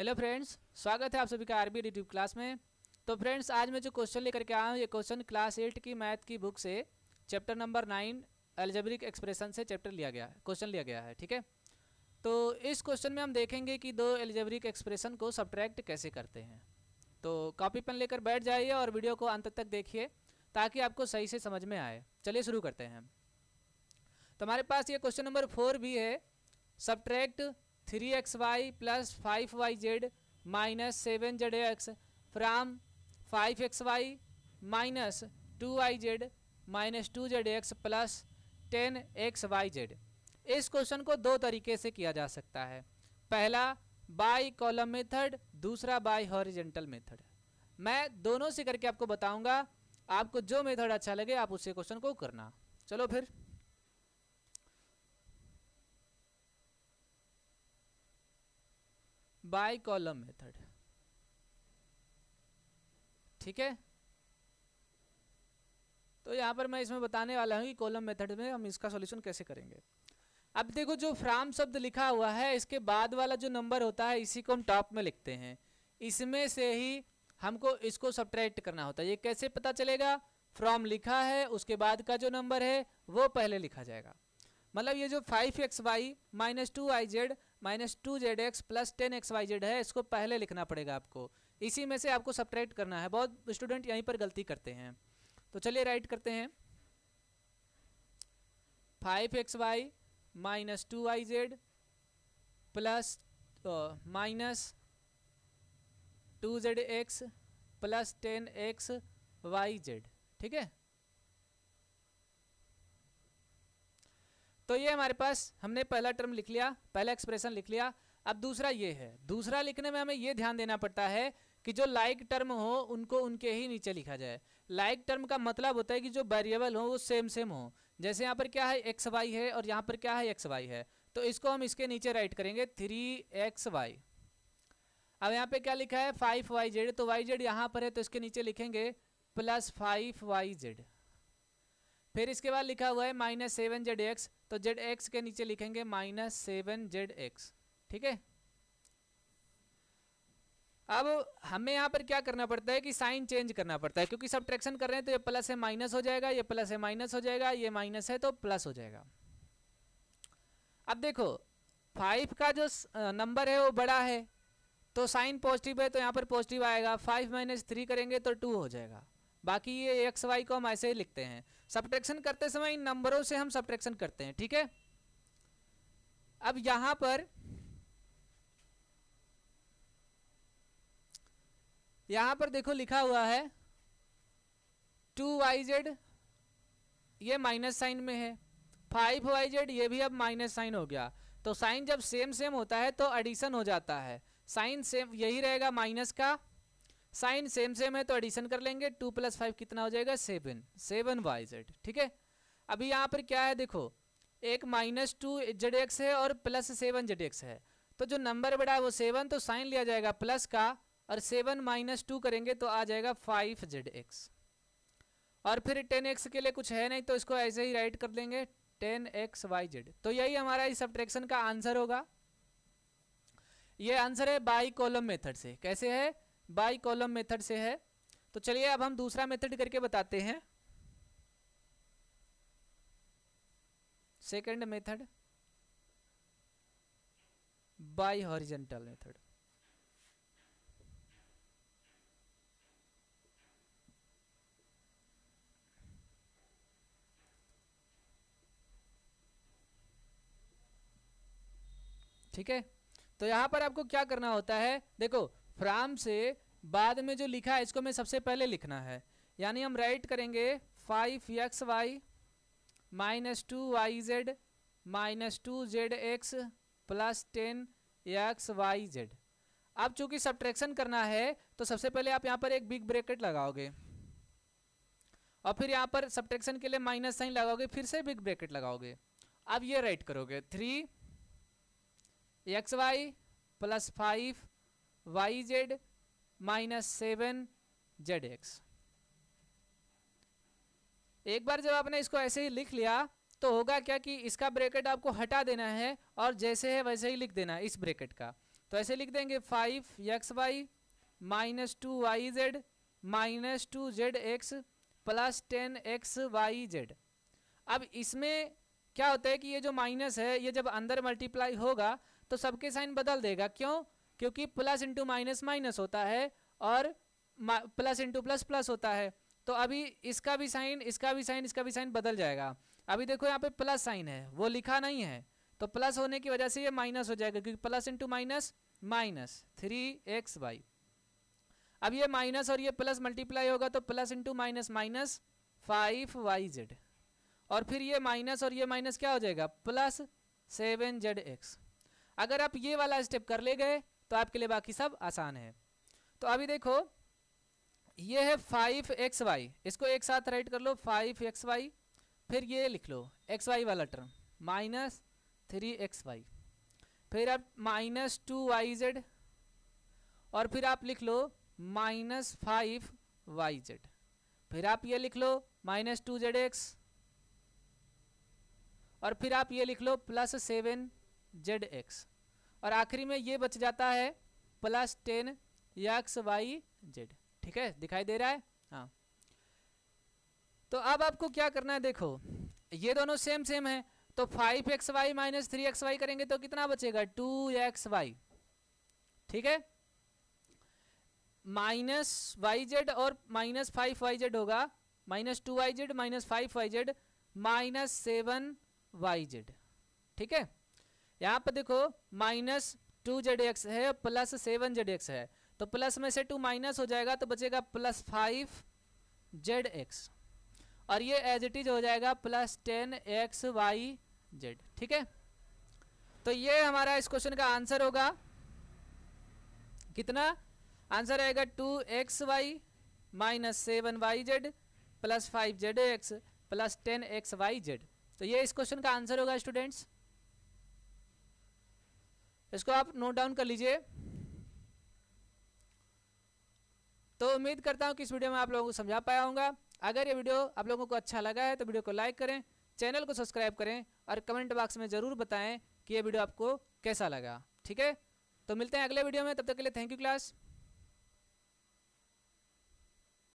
hello friends स्वागत है आप सभी का आरबी यूट्यूब क्लास में तो फ्रेंड्स आज मैं जो क्वेश्चन लेकर के आया हूँ ये क्वेश्चन क्लास एट की मैथ की बुक से chapter number nine algebraic expression से चैप्टर लिया गया है क्वेश्चन लिया गया है ठीक है तो इस क्वेश्चन में हम देखेंगे कि दो एल्जेब्रिक एक्सप्रेशन को सब्ट्रैक्ट कैसे करते हैं तो कॉपी पेन लेकर बैठ जाइए और वीडियो को अंत तक देखिए ताकि आपको सही से समझ में आए चलिए शुरू करते हैं तो हमारे पास ये क्वेश्चन नंबर फोर भी है subtract three X Y plus five Y Z minus seven Z X from five X Y minus two Y Z minus two Z X plus ten X Y Z इस question को दो तरीके से किया जा सकता है पहला बाई कॉलम मेथड दूसरा बाई हॉरिजेंटल मेथड मैं दोनों से करके आपको बताऊंगा आपको जो मेथड अच्छा लगे आप उसी क्वेश्चन को करना चलो फिर बाय कॉलम मेथड ठीक है तो यहाँ पर मैं इसमें बताने वाला हूँ कि कॉलम मेथड में हम इसका सॉल्यूशन कैसे करेंगे अब देखो जो फ्राम शब्द लिखा हुआ है इसके बाद वाला जो नंबर होता है इसी को हम टॉप में लिखते हैं इसमें से ही हमको इसको सब्ट्रैक्ट करना होता है ये कैसे पता चलेगा फ्रॉम लिखा है उसके बाद का जो नंबर है वो पहले लिखा जाएगा मतलब ये जो five X Y minus two I Z minus two Z X plus ten X Y Z है इसको पहले लिखना पड़ेगा आपको इसी में से आपको सब्ट्रैक्ट करना है बहुत स्टूडेंट यहीं पर गलती करते हैं तो चलिए राइट करते हैं five X Y minus two Y Z plus minus two Z X plus ten X Y Z ठीक है तो ये हमारे पास हमने पहला टर्म लिख लिया पहला एक्सप्रेशन लिख लिया अब दूसरा ये है दूसरा लिखने में हमें ये ध्यान देना पड़ता है कि जो लाइक टर्म हो उनको उनके ही नीचे लिखा जाए लाइक टर्म का मतलब होता है कि जो वेरिएबल हो वो सेम सेम हो जैसे यहाँ पर क्या है एक्स वाई है और यहाँ पर क्या है एक्स वाई है तो इसको हम इसके नीचे राइट करेंगे थ्री एक्स वाई अब यहाँ पे क्या लिखा है फाइव वाई जेड तो वाई जेड यहाँ पर है तो इसके नीचे लिखेंगे प्लस फाइव वाई जेड फिर इसके बाद लिखा हुआ है माइनस सेवन जेड एक्स तो जेड एक्स के नीचे लिखेंगे माइनस सेवन जेड एक्स ठीक है अब हमें यहाँ पर क्या करना पड़ता है कि साइन चेंज करना पड़ता है क्योंकि सब ट्रैक्शन कर रहे हैं तो ये प्लस है माइनस हो जाएगा ये प्लस है माइनस हो जाएगा ये माइनस है तो प्लस हो जाएगा अब देखो फाइव का जो नंबर है वो बड़ा है तो साइन पॉजिटिव है तो यहाँ पर पॉजिटिव आएगा फाइव माइनस थ्री करेंगे तो टू हो जाएगा बाकी ये एक्स वाई को हम ऐसे ही लिखते हैं सब्ट्रैक्शन करते समय इन नंबरों से हम सब्ट्रैक्शन करते हैं ठीक है अब यहां पर यहां पर देखो लिखा हुआ है टू वाई जेड ये माइनस साइन में है फाइव वाई जेड ये भी अब माइनस साइन हो गया तो साइन जब सेम सेम होता है तो एडिशन हो जाता है साइन सेम यही रहेगा माइनस का साइन सेम सेम है तो एडिशन कर लेंगे टू प्लस फाइव कितना हो जाएगा सेवन सेवन वाई जेड ठीक है अभी यहाँ पर क्या है देखो एक माइनस टू जेड एक्स है और प्लस सेवन जेड एक्स है तो जो नंबर बड़ा है वो सेवन तो साइन लिया जाएगा प्लस का और सेवन माइनस टू करेंगे तो आ जाएगा फाइव जेड एक्स और फिर टेन एक्स के लिए कुछ है नहीं तो इसको ऐसे ही राइट कर देंगे टेन एक्स वाई जेड तो यही हमारा इस सब्ट्रैक्शन का आंसर होगा ये आंसर है बाई कॉलम मेथड से कैसे है बाई कॉलम मेथड से है तो चलिए अब हम दूसरा मेथड करके बताते हैं second method by horizontal method ठीक है तो यहां पर आपको क्या करना होता है देखो फ्राम से बाद में जो लिखा है इसको मैं सबसे पहले लिखना है यानी हम राइट करेंगे five X Y minus two Y Z minus two Z X plus ten X Y Z अब चूंकि सब्ट्रैक्शन करना है तो सबसे पहले आप यहाँ पर एक बिग ब्रैकेट लगाओगे और फिर यहाँ पर सब्ट्रैक्शन के लिए माइनस साइन लगाओगे फिर से बिग ब्रैकेट लगाओगे अब ये राइट करोगे three X Y plus five Y Z minus seven Z X एक बार जब आपने इसको ऐसे ही लिख लिया तो होगा क्या कि इसका ब्रैकेट आपको हटा देना है और जैसे है वैसे ही लिख देना इस ब्रैकेट का तो ऐसे लिख देंगे five X Y minus two Y Z minus two Z X plus ten X Y Z अब इसमें क्या होता है कि ये जो माइनस है ये जब अंदर मल्टीप्लाई होगा तो सबके साइन बदल देगा क्यों क्योंकि प्लस इंटू माइनस माइनस होता है और प्लस इंटू प्लस प्लस होता है तो अभी इसका भी साइन इसका भी साइन इसका भी साइन बदल जाएगा अभी देखो यहाँ पे प्लस साइन है वो लिखा नहीं है तो प्लस होने की वजह से ये माइनस हो जाएगा क्योंकि plus into minus minus three X Y अब ये माइनस और ये प्लस मल्टीप्लाई होगा तो plus into minus minus five Y Z और फिर ये माइनस और ये माइनस क्या हो जाएगा प्लस सेवन जेड एक्स अगर आप ये वाला स्टेप कर ले गए तो आपके लिए बाकी सब आसान है तो अभी देखो ये है फाइव एक्स वाई इसको एक साथ राइट कर लो फाइव एक्स वाई फिर ये लिख लो एक्स वाई वाला term minus three X Y फिर आप माइनस टू वाई जेड और फिर आप लिख लो माइनस फाइव वाई जेड फिर आप ये लिख लो माइनस टू जेड एक्स और फिर आप ये लिख लो प्लस सेवन जेड एक्स और आखिरी में ये बच जाता है plus ten X Y Z ठीक है दिखाई दे रहा है हाँ तो अब आपको क्या करना है देखो ये दोनों सेम सेम है तो five X Y minus three X Y करेंगे तो कितना बचेगा टू एक्स वाई ठीक है माइनस वाई जेड और माइनस फाइव वाई जेड होगा minus two Y Z minus five Y Z minus seven Y Z ठीक है यहाँ पर देखो माइनस टू जेड एक्स है प्लस सेवन जेड एक्स है तो प्लस में से टू माइनस हो जाएगा तो बचेगा प्लस फाइव जेड एक्स और ये एज इट इज हो जाएगा plus ten X Y Z ठीक है तो ये हमारा इस क्वेश्चन का आंसर होगा कितना आंसर आएगा two X Y minus seven Y Z plus five Z X plus ten X Y Z तो ये इस क्वेश्चन का आंसर होगा स्टूडेंट्स इसको आप नोट डाउन कर लीजिए तो उम्मीद करता हूँ कि इस वीडियो में आप लोगों को समझा पाया होगा अगर ये वीडियो आप लोगों को अच्छा लगा है तो वीडियो को लाइक करें चैनल को सब्सक्राइब करें और कमेंट बॉक्स में ज़रूर बताएं कि ये वीडियो आपको कैसा लगा ठीक है तो मिलते हैं अगले वीडियो में तब तक के लिए थैंक यू क्लास